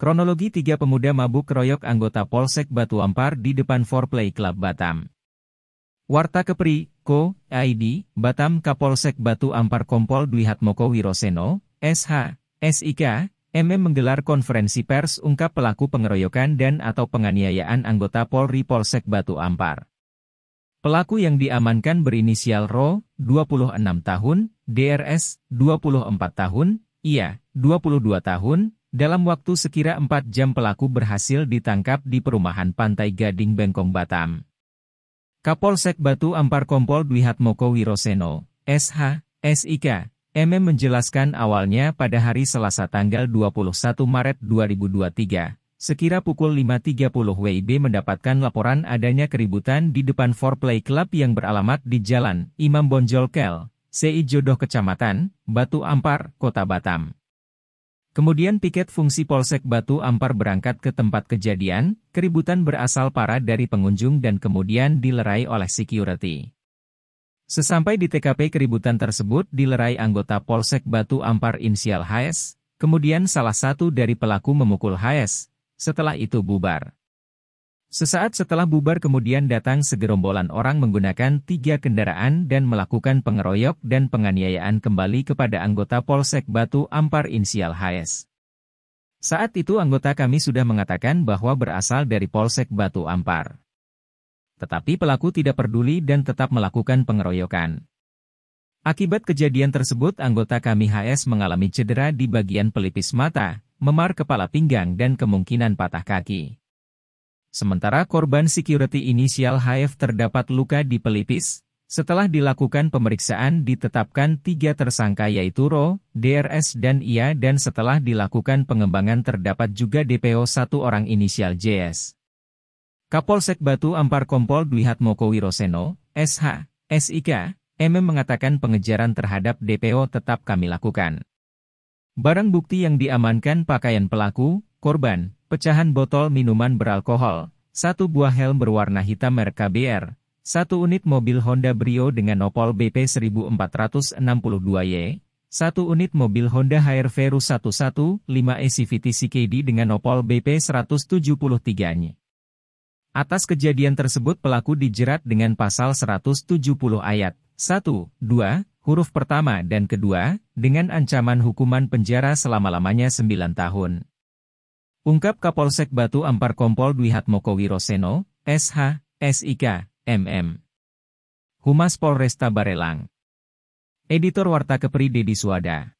Kronologi tiga pemuda mabuk keroyok anggota Polsek Batu Ampar di depan Foreplay Club Batam. Warta Kepri, Ko, ID, Batam Kapolsek Batu Ampar Kompol Dwi Hatmoko Wiroseno, SH, SIK, MM menggelar konferensi pers ungkap pelaku pengeroyokan dan atau penganiayaan anggota Polri Polsek Batu Ampar. Pelaku yang diamankan berinisial RO, 26 tahun, DRS, 24 tahun, IA, 22 tahun, dalam waktu sekira 4 jam pelaku berhasil ditangkap di perumahan Pantai Gading Bengkong Batam. Kapolsek Batu Ampar Kompol Dwi Hatmoko Wiroseno, SH, SIK, MM menjelaskan awalnya pada hari Selasa tanggal 21 Maret 2023, sekira pukul 5.30 WIB mendapatkan laporan adanya keributan di depan Foreplay Club yang beralamat di Jalan Imam Bonjol Kel, CI Jodoh Kecamatan, Batu Ampar, Kota Batam. Kemudian piket fungsi Polsek Batu Ampar berangkat ke tempat kejadian, keributan berasal para dari pengunjung dan kemudian dilerai oleh security. Sesampai di TKP keributan tersebut dilerai anggota Polsek Batu Ampar inisial HS, kemudian salah satu dari pelaku memukul HS, setelah itu bubar. Sesaat setelah bubar kemudian datang segerombolan orang menggunakan tiga kendaraan dan melakukan pengeroyok dan penganiayaan kembali kepada anggota Polsek Batu Ampar inisial HS. Saat itu anggota kami sudah mengatakan bahwa berasal dari Polsek Batu Ampar. Tetapi pelaku tidak peduli dan tetap melakukan pengeroyokan. Akibat kejadian tersebut anggota kami HS mengalami cedera di bagian pelipis mata, memar kepala pinggang dan kemungkinan patah kaki. Sementara korban security inisial HF terdapat luka di pelipis, setelah dilakukan pemeriksaan ditetapkan tiga tersangka yaitu Ro, DRS dan IA dan setelah dilakukan pengembangan terdapat juga DPO satu orang inisial JS. Kapolsek Batu Ampar Kompol Dwi Hatmoko Wiroseno, SH, SIK, MM mengatakan pengejaran terhadap DPO tetap kami lakukan. Barang bukti yang diamankan pakaian pelaku, Korban, pecahan botol minuman beralkohol, satu buah helm berwarna hitam merek KBR, satu unit mobil Honda Brio dengan nopol BP 1462Y, satu unit mobil Honda HR-V 115 SCVT CKD dengan nopol BP 173 y Atas kejadian tersebut pelaku dijerat dengan pasal 170 ayat 1, 2, huruf pertama dan kedua, dengan ancaman hukuman penjara selama-lamanya 9 tahun. Ungkap Kapolsek Batu Ampar Kompol Dwi Hatmoko Wiroseno, SH, SIK, MM. Humas Polresta Barelang. Editor Warta Kepri Dedi Suada.